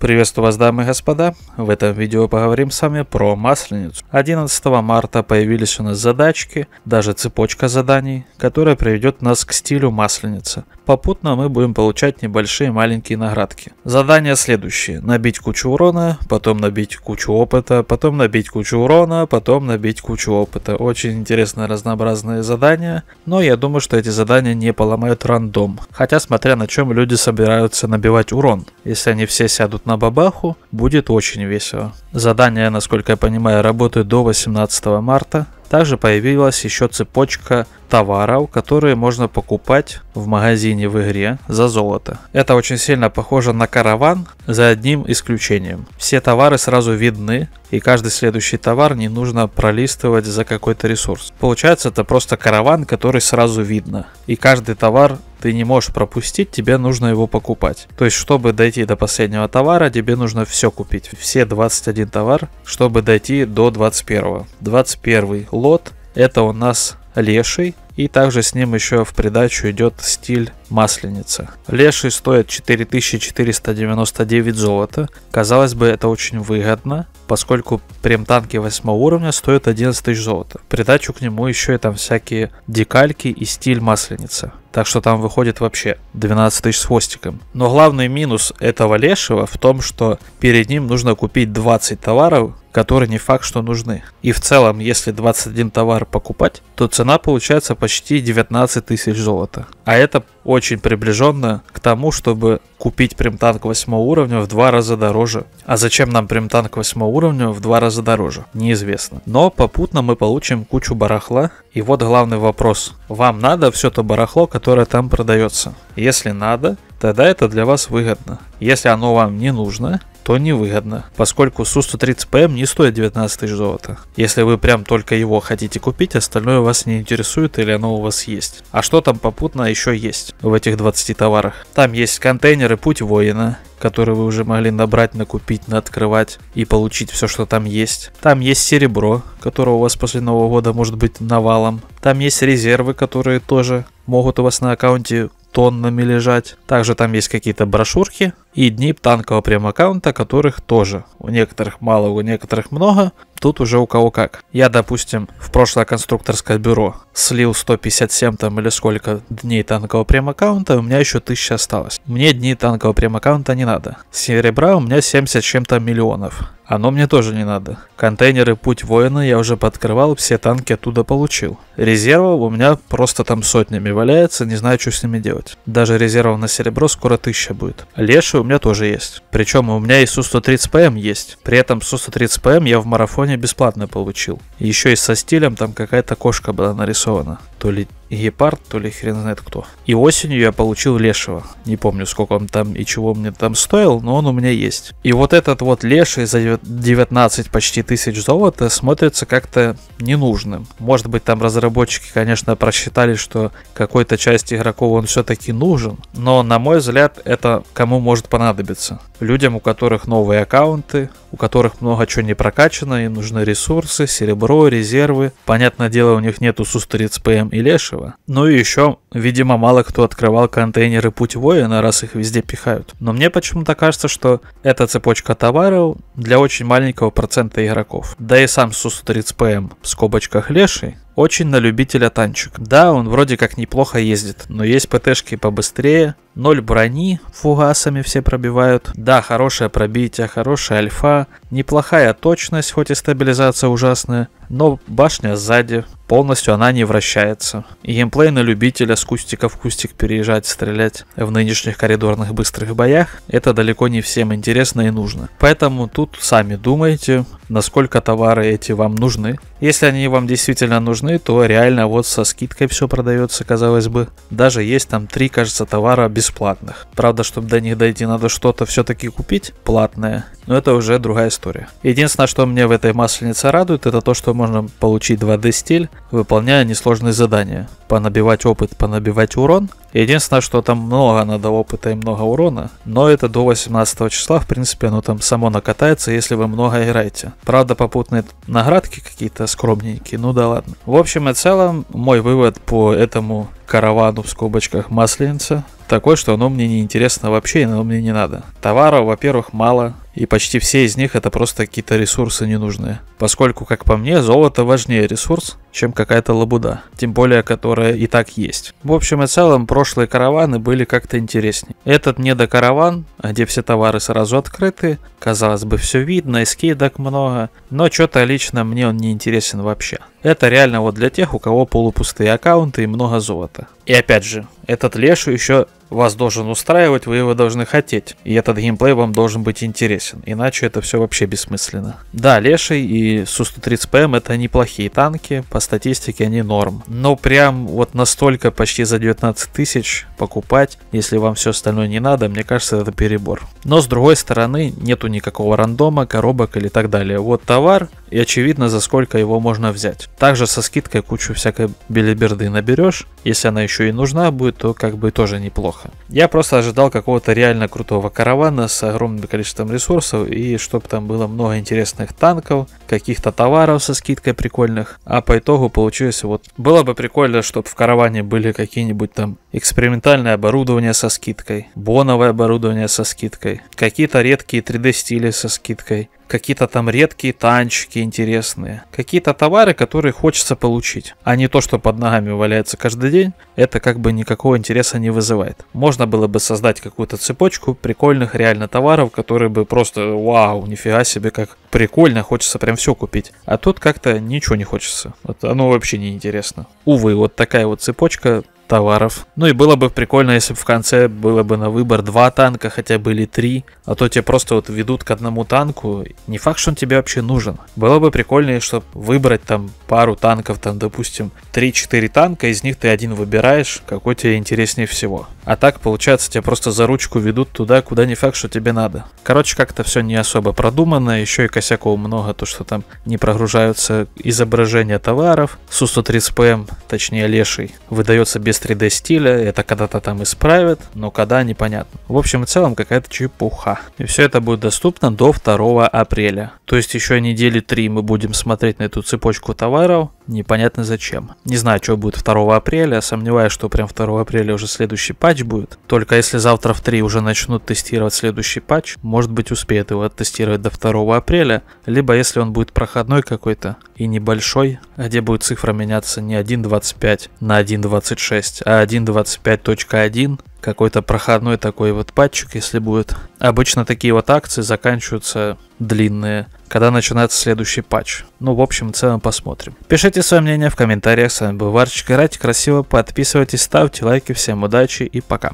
Приветствую вас, дамы и господа. В этом видео поговорим с вами про Масленицу. 11 марта появились у нас задачки, даже цепочка заданий, которая приведет нас к стилю масленицы. Попутно мы будем получать небольшие маленькие наградки. Задания следующие. Набить кучу урона, потом набить кучу опыта, потом набить кучу урона, потом набить кучу опыта. Очень интересные разнообразные задания, но я думаю, что эти задания не поломают рандом. Хотя, смотря на чем люди собираются набивать урон. Если они все сядут на бабаху, будет очень весело. Задания, насколько я понимаю, работают до 18 марта, также появилась еще цепочка товаров, которые можно покупать в магазине в игре за золото. Это очень сильно похоже на караван, за одним исключением. Все товары сразу видны, и каждый следующий товар не нужно пролистывать за какой-то ресурс. Получается, это просто караван, который сразу видно. И каждый товар ты не можешь пропустить, тебе нужно его покупать. То есть, чтобы дойти до последнего товара, тебе нужно все купить. Все 21 товар, чтобы дойти до 21. 21 лот. Это у нас леший. И также с ним еще в придачу идет стиль масленица. Леший стоит 4499 золота. Казалось бы, это очень выгодно, поскольку танки 8 уровня стоят 11 тысяч золота. В придачу к нему еще и там всякие декальки и стиль масленица. Так что там выходит вообще 12 тысяч с хвостиком. Но главный минус этого лешего в том, что перед ним нужно купить 20 товаров, которые не факт, что нужны. И в целом, если 21 товар покупать, то цена получается почти 19 тысяч золота. А это очень приближенно к тому, чтобы купить примтанк 8 уровня в два раза дороже. А зачем нам примтанк 8 уровня в два раза дороже? Неизвестно. Но попутно мы получим кучу барахла. И вот главный вопрос. Вам надо все то барахло, которое там продается? Если надо, тогда это для вас выгодно. Если оно вам не нужно, то невыгодно, поскольку СУ-130ПМ эм не стоит 19 тысяч золота. Если вы прям только его хотите купить, остальное вас не интересует или оно у вас есть. А что там попутно еще есть? есть в этих 20 товарах. Там есть контейнеры «Путь воина», которые вы уже могли набрать, накупить, наоткрывать и получить все, что там есть. Там есть серебро, которого у вас после Нового года может быть навалом. Там есть резервы, которые тоже могут у вас на аккаунте тоннами лежать. Также там есть какие-то брошюрки, и дни танкового прем-аккаунта, которых тоже у некоторых мало, у некоторых много. Тут уже у кого как. Я, допустим, в прошлое конструкторское бюро слил 157 там или сколько дней танкового прем-аккаунта, у меня еще 1000 осталось. Мне дни танкового прем-аккаунта не надо. Серебра у меня 70 чем-то миллионов. Оно мне тоже не надо. Контейнеры «Путь воина» я уже подкрывал, все танки оттуда получил. Резервов у меня просто там сотнями валяется, не знаю, что с ними делать. Даже резервов на серебро скоро 1000 будет. Леши у меня тоже есть. Причем у меня и Су-130ПМ эм есть. При этом Су-130ПМ эм я в марафоне бесплатно получил. Еще и со стилем там какая-то кошка была нарисована. То ли гепард, то ли хрен знает кто. И осенью я получил лешего. Не помню, сколько он там и чего мне там стоил, но он у меня есть. И вот этот вот леший за 19 почти тысяч золота смотрится как-то ненужным. Может быть, там разработчики, конечно, просчитали, что какой-то части игроков он все-таки нужен, но, на мой взгляд, это кому может понадобиться. Людям, у которых новые аккаунты, у которых много чего не прокачано, и нужны ресурсы, серебро, резервы. Понятное дело, у них нету сустриц ПМ и лешего, этого. Ну и еще, видимо, мало кто открывал контейнеры путь воина, раз их везде пихают. Но мне почему-то кажется, что эта цепочка товаров для очень маленького процента игроков. Да и сам Су-130ПМ эм, в скобочках леший очень на любителя танчик. Да, он вроде как неплохо ездит, но есть ПТшки побыстрее. Ноль брони, фугасами все пробивают. Да, хорошее пробитие, хорошая альфа, неплохая точность, хоть и стабилизация ужасная, но башня сзади, полностью она не вращается. И геймплей на любителя с кустика в кустик переезжать, стрелять в нынешних коридорных быстрых боях, это далеко не всем интересно и нужно. Поэтому тут сами думайте, насколько товары эти вам нужны. Если они вам действительно нужны, ну и то, реально вот со скидкой все продается, казалось бы. Даже есть там три, кажется, товара бесплатных. Правда, чтобы до них дойти, надо что-то все-таки купить платное. Но это уже другая история. Единственное, что мне в этой масленице радует, это то, что можно получить 2D стиль, выполняя несложные задания. Понабивать опыт, понабивать урон, Единственное, что там много надо опыта и много урона, но это до 18 числа, в принципе, оно там само накатается, если вы много играете. Правда, попутные наградки какие-то скромненькие, ну да ладно. В общем и целом, мой вывод по этому каравану в скобочках масленица такой, что оно мне не интересно вообще, и оно мне не надо. Товаров, во-первых, мало, и почти все из них это просто какие-то ресурсы ненужные. Поскольку, как по мне, золото важнее ресурс, чем какая-то лабуда, тем более, которая и так есть. В общем и целом, прошлые караваны были как-то интереснее. Этот недокараван, где все товары сразу открыты, казалось бы, все видно, и скидок много, но что-то лично мне он не интересен вообще. Это реально вот для тех, у кого полупустые аккаунты и много золота. И опять же, этот лешу еще вас должен устраивать, вы его должны хотеть. И этот геймплей вам должен быть интересен. Иначе это все вообще бессмысленно. Да, леший и Су-130ПМ эм это неплохие танки, по по статистике они норм. Но прям вот настолько почти за 19 тысяч покупать, если вам все остальное не надо, мне кажется, это перебор. Но с другой стороны, нету никакого рандома, коробок или так далее. Вот товар, и очевидно, за сколько его можно взять. Также со скидкой кучу всякой белиберды наберешь. Если она еще и нужна будет, то как бы тоже неплохо. Я просто ожидал какого-то реально крутого каравана с огромным количеством ресурсов и чтобы там было много интересных танков, каких-то товаров со скидкой прикольных. А по итогу итогу получилось вот... Было бы прикольно, чтобы в караване были какие-нибудь там экспериментальное оборудование со скидкой, боновое оборудование со скидкой, какие-то редкие 3D-стили со скидкой, какие-то там редкие танчики интересные, какие-то товары, которые хочется получить, а не то, что под ногами валяется каждый день, это как бы никакого интереса не вызывает. Можно было бы создать какую-то цепочку прикольных реально товаров, которые бы просто, вау, нифига себе, как прикольно, хочется прям все купить. А тут как-то ничего не хочется. Вот оно вообще не интересно. Увы, вот такая вот цепочка товаров. Ну и было бы прикольно, если бы в конце было бы на выбор два танка хотя бы или три, а то тебя просто вот ведут к одному танку, не факт, что он тебе вообще нужен. Было бы прикольно, чтобы выбрать там пару танков, там, допустим, 3-4 танка, из них ты один выбираешь, какой тебе интереснее всего. А так, получается, тебя просто за ручку ведут туда, куда не факт, что тебе надо. Короче, как-то все не особо продумано, еще и косяков много, то, что там не прогружаются изображения товаров, Су-130ПМ, эм, точнее леший, выдается без 3D стиля, это когда-то там исправят, но когда непонятно. В общем и целом какая-то чепуха. И все это будет доступно до 2 апреля. То есть еще недели три мы будем смотреть на эту цепочку товаров, непонятно зачем. Не знаю, что будет 2 апреля, сомневаюсь, что прям 2 апреля уже следующий патч будет. Только если завтра в 3 уже начнут тестировать следующий патч, может быть успеют его оттестировать до 2 апреля, либо если он будет проходной какой-то и небольшой, а где будет цифра меняться не 1.25 на 1.26, а 1.25.1 какой-то проходной такой вот патчик, если будет. Обычно такие вот акции заканчиваются длинные, когда начинается следующий патч. Ну, в общем, в целом посмотрим. Пишите свое мнение в комментариях, с вами был Варчик, играйте красиво, подписывайтесь, ставьте лайки, всем удачи и пока.